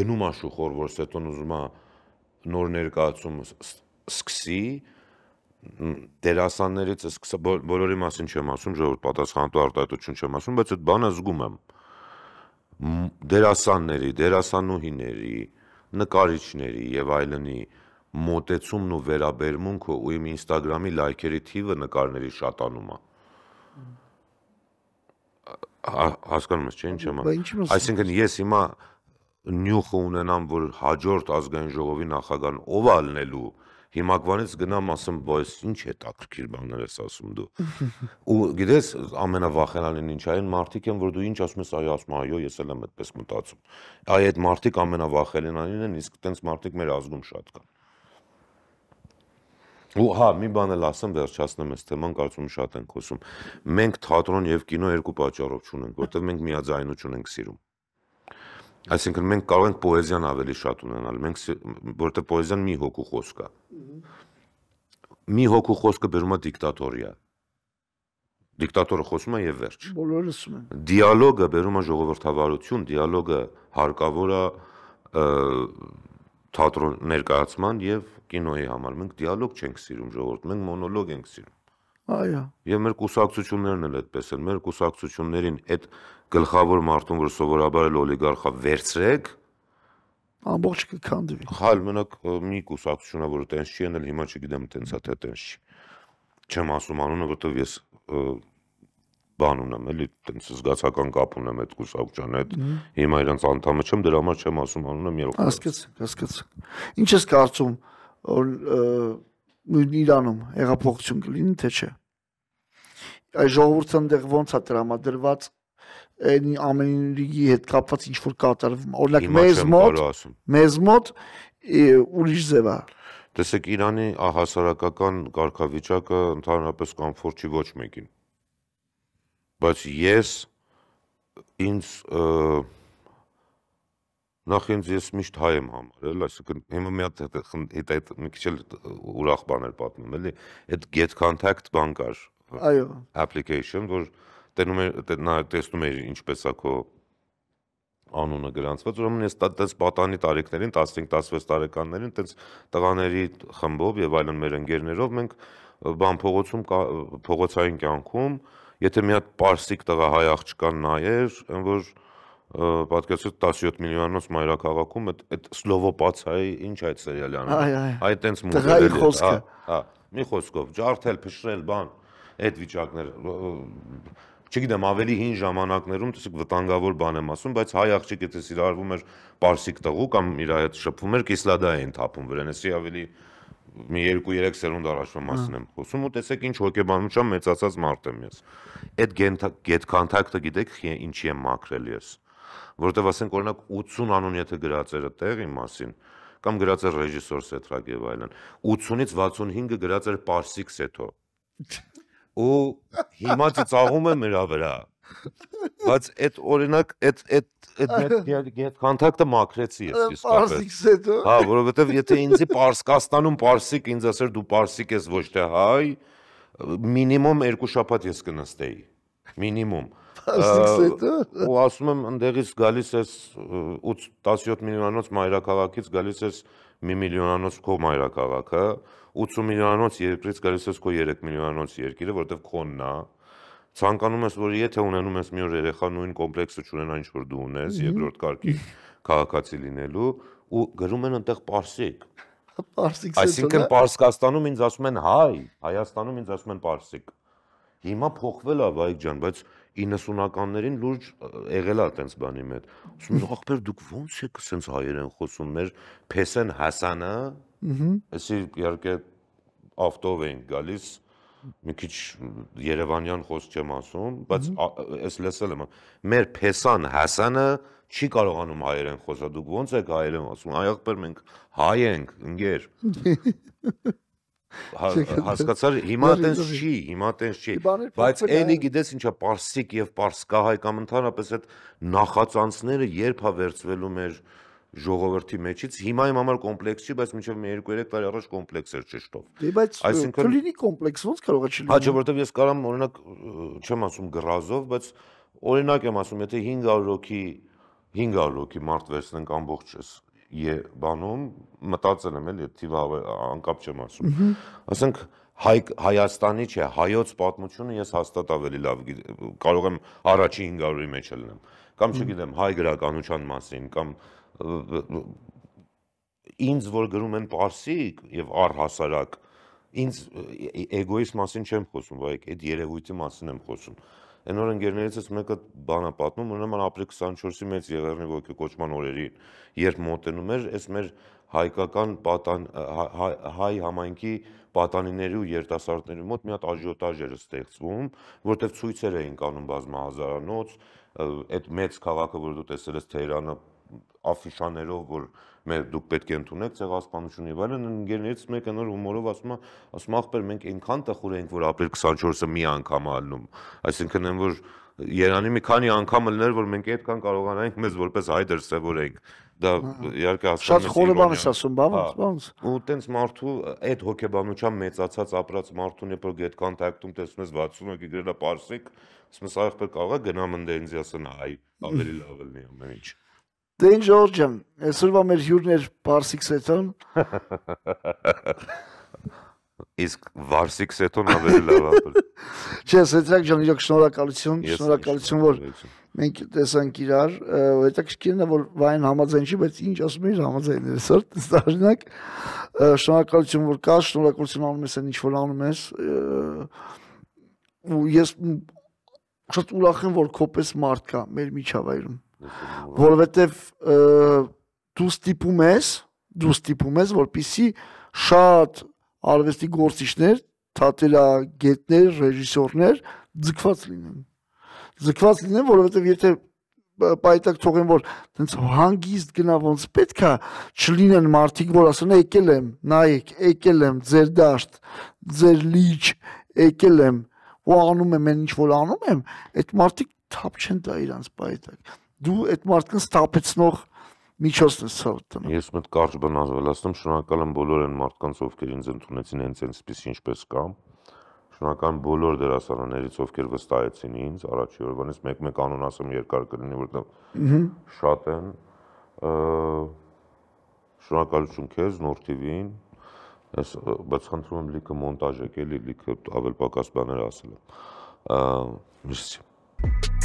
գնում է շուխոր, որ ստետոն ուզում է նոր ներկայացում սկսի, սկ, դերասաններից է սկսա բոլորի մասին չեմ ասում, ժողովուրդ պատասխանատու արտահայտություն չեմ ասում, բայց այդ բանը զգում եմ։ Դերասանների, դերասանուհիների, նկարիչների եւ այլնի մոտեցումն ու վերաբերմունքը ու իմ Instagram-ի լայքերի թիվը նկարների շատանում է։ Հասկանում ես, չէ՞, ինչ եմ ասում։ Այսինքն ես հիմա նյուխը ունենամ, որ հաջորդ ազգային ժողովի նախագահն ով ալնելու Հիմա գվանից գնամ ասեմ, բայց ի՞նչ է տակրկիր բաներ ես ասում դու։ Ու գիտես, ամենավախելանին ինչ այն մարդիկ են, որ դու ինչ ասում ես, այո, ասում այո, ես էլ եմ այդպես մտածում։ Այ այդ մարդիկ ամենավախելանին են, իսկ տենց մարդիկ մեր ազգում շատ կան։ Ու հա, մի բան էլ ասեմ, վերջացնեմ այս թեման, կարծում եմ շատ ենք խոսում։ Մենք թատրոն եւ կինո երկու պատճառով ճունենք, որտեղ մենք միաձայնություն ենք սիրում։ Այսինքն մենք կարող ենք պոեզիան ավելի շատ ունենալ, մենք որտեղ պոեզիան մի հոգու խոսք է։ Մի հոգու խոսքը բերում է դիկտատորիա։ Դիկտատորը խոսում է եւ վերջ։ Բոլորը լսում են։ Դիալոգը բերում է ժողովրդավարություն, դիալոգը հարկավոր է թատրոն ներկայացման եւ կինոյի համար։ Մենք դիալոգ չենք սիրում ժողովուրդ, մենք մոնոլոգ ենք սիրում։ Այո։ Եվ մեր կուսակցություններն էլ այդպես են։ Մեր կուսակցություններին այդ գլխավոր մարդուն, որ սովորաբար էլ օլիգարխա վերցրեք, ամբողջ կքանդվի։ Հայլ մենակ մի կուսակցություն է, որ տենց չի անել, հիմա չգիտեմ տենց է, թե տենց չի։ Չեմ ասում անունը, որտեվ ես բան ունեմ, էլի տենց զգացական կապ ունեմ այդ կուսակցության հետ։ Հիմա իրենց անդամը չեմ, դրա համար չեմ ասում անունը մի օր։ Հասկացեք, հասկացեք։ Ինչ ես կարծում, որ նույն Իրանում հեղափոխություն կլինի թե չէ։ Այս ժողովուրդը այնտեղ ո՞նց է տրամադրված այն ամենի հետ կապված ինչ որ կատարվում։ Օրինակ մեզ մոտ մեզ մոտ ուրիշ ձև է։ Տեսեք Իրանի հասարակական կարգավիճակը ընդհանրապես կոմֆորտ չի ոչ մեկին։ Բայց ես ինձ և, նախ ինձ ես միշտ հայ եմ համարել, այսինքն հիմա մի հատ հետ այդ մի քիչ էլ ուրախ բաներ պատմում էլի, այդ get contact բան կար։ Այո։ application, որ տենում էր նա տեսնում էր ինչպես է քո անունը գրանցված, ուրեմն ես տես պատանի տարիքներին 15-16 տարեկաններին, տենց տղաների խմբով եւ այլն մեր ընկերներով մենք բան փողոցում փողոցային կյանքում, եթե մի հատ պարսիկ տղա հայ աղջկան նայեր, այն որ պատկերացրու 17 միլիոնոց մայրաքաղաքում այդ այդ սլովոպացիայի ինչ այդ սերիալի անում։ Այ այտենց մոդելի է, հա, հա, մի խոսքով ջարդել, փշրել, բան, այդ վիճակները չգիտեմ, ավելի հին ժամանակներում տեսեք վտանգավոր բան եմ ասում, բայց հայ աղջիկը դες իրարվում էր Պարսիկ տղու կամ իր հետ շփվում էր Կիսլադա էին թափում վրենեսի ավելի մի 2-3 սերունդ առաջվա մասին եմ խոսում ու տեսեք ինչ հոգեբանությամբ մեծացած մարդ եմ ես։ Այդ գենթ գետ կոնտակտը գիտեք ինչի եմ մաքրել ես։ Ա որտեվ ասենք օրինակ 80 անուն եթե գրած էր այդտեղ իմ մասին, կամ գրած էր ռեժիսոր Սեթրակ եւ այլն, 80-ից 65-ը գրած էր Պարսիկ Սեթո։ Ու հիմա ծաղում եմ նրա վրա։ Բայց այդ օրինակ այդ այդ այդ այդ կոնտակտը մաքրեցի ես իսկապես։ Պարսիկ Սեթո։ Հա, որովհետեւ եթե ինձի Պարսկաստանում Պարսիկ ինձ ասեր դու Պարսիկ ես ոչ թե հայ, մինիմում երկու շաբաթ ես կնստեի։ Մինիմում։ Ու ասում եմ, ընդեղից գալիս ես 17 միլիոնանոց մայրաքաղաքից գալիս ես 1 միլիոնանոց քո մայրաքաղաքը, 80 միլիոնանոց երկրից գալիս ես քո 3 միլիոնանոց երկիրը, որտեվ քոնն է։ Ցանկանում ես, որ եթե ունենում ես մի օր երեխա նույն կոմպլեքսը չունենա, ինչ որ դու ունես, երկրորդ կարգի քաղաքացի լինելու ու գրում են այնտեղ պարսիկ։ Պարսիկ։ Այսինքն Պարսկաստանում ինձ ասում են հայ, Հայաստանում ինձ ասում են պարսիկ։ Հիմա փոխվել է Վայիկ ջան, բայց 90-ականներին լուրջ եղել է այդպես բանի մեջ։ Ասում են, ախպեր դուք ո՞նց եք սենց հայերեն խոսում, մեր Փեսեն Հասանը։ Ահա։ Այսինքն իհարկե ավտով էին գալիս մի քիչ Երևանյան խոսք չեմ ասում, բայց ես լսել եմ, մեր Փեսան Հասանը չի կարողանում հայերեն խոսա, դուք ո՞նց եք հայերեն ասում։ Այ ախպեր մենք հայ ենք, ընկեր։ Հա, հա, հասկացար հիմա տենց չի հիմա տենց չի բայց էլի գիտես ինչա պարսիկ եւ պարսկահայ կամ ընդհանրապես այդ նախածանցները երբ է վերծվելու մեր ժողովրդի մեջից հիմա իմ համար կոմպլեքս չի բայց մինչև 2-3 տարի առաջ կոմպլեքս էր ճշտով դե բայց այսինքն կլինի կոմպլեքս ո՞նց կարող է չլինի հա չէ որովհետեւ ես կարամ օրինակ չեմ ասում գրազով բայց օրինակ եմ ասում եթե 500 հոգի 500 հոգի մարդ վերցնենք ամբողջ բանում մտածել եմ էլի թիվը անկապ չեմ ասում։ Ասենք հայ Հայաստանի չէ, հայոց պատմությունը ես հաստատ ավելի լավ կարող եմ առաջի 500-ի մեջ լինեմ։ Կամ չգիտեմ, հայ գրականության մասին, կամ ինձ որ գրում են Պարսիկ եւ առհասարակ ինձ էգոյիս մասին չեմ խոսում, բայց այդ երևույթի մասին եմ խոսում։ Այն օր ընկերներիցս մեկը բանա պատմում, ուրեմն ապրիլ 24-ի մեծ եղերնի ոգեկոճման օրերի, երբ մոտենում էր, այս մեր հայկական պատան հայ, հա, հայ համայնքի պատանիների ու երիտասարդների մոտ մի հատ աժիոտաժ էր ստեղծվում, որտեղ ցույցեր էին կանում բազմահազարանոց, այդ մեծ քաղաքը, որ դու տեսել ես Թեհրանը, աֆիշաներով, որ մեր դուք պետք է ընդունեք ցեղասպանությունը եւ այլն ընկերներից մեկը նոր հումորով ասում է ասում ախպեր մենք այնքան տխուր ենք որ ապրիլ 24-ը մի անգամ ալնում այսինքն այն որ Երանի մի քանի անգամ լներ որ մենք այդքան կարողանանք մեզ որպես հայ դրսևորենք դա իհարկե հասկանալի շատ խորը բան ես ասում բանս հա։ բանս ու տենց մարդու այդ հոգեբանության մեծացած ապրած մարդուն երբ որ գետ կոնտակտում տեսնում ես 60 եկի գրելա պարսիկ ասում ես այղբեր կարող է գնամ ընդերինձի ասեն այ ավելի լավ լինի ամեն ինչ Դե ինչ Ժորժ ջան, այսօրվա մեր հյուրն էր Բարսիկ Սեթոն։ Իսկ Վարսիկ Սեթոն ավելի լավ ապրել։ Չէ, Սեթրակ ջան, իրոք շնորհակալություն, շնորհակալություն, որ մենք տեսանք իրար, հետաքրքիրն է, որ վայն համաձայն չի, բայց ինչ ասում էր համաձայն էր սա, տարինակ շնորհակալություն, որ կա, շնորհակալություն անում ես այն ինչ որ անում ես։ Ու ես շատ ուրախ եմ, որ քոպես մարդ կա մեր միջավայրում։ Որովհետև դու ստիպում ես, դու ստիպում ես, որpիսի շատ արվեստի գործիչներ, թատերագետներ, ռեժիսորներ ձգված լինեն։ Ձգված լինեն, որովհետև եթե պայտակ թողեն որ այնց հանգիստ գնա ոնց պետքա չլինեն մարդիկ որ ասեն եկել եմ նայեք եկել եմ ձեր դաշտ ձեր լիճ եկել եմ ու անում եմ ինչ որ անում եմ այդ մարդիկ թափ չեն տա իրանց պայտակ դու այդ մարդկանց ստապեցնող միջոցն է սովորտում։ Ես հա, մտ կարճ բնազվելացնում, շնորհակալ եմ բոլոր այն մարդկանց, ովքեր ինձ ընդունեցին հենց այնպես ինչպես կամ։ Շնորհակալ եմ բոլոր դերասաններից, ովքեր վստահեցին ինձ առաջի օրվանից մեկ-մեկ անուն ասեմ երկար կլինի, որտեղ շատ են։ Շնորհակալություն քեզ Նոր TV-ին։ Ես բայց խնդրում եմ լիքը մոնտաժ եկել, լիքը ավել պակաս բաներ ասել եմ։ Միշտ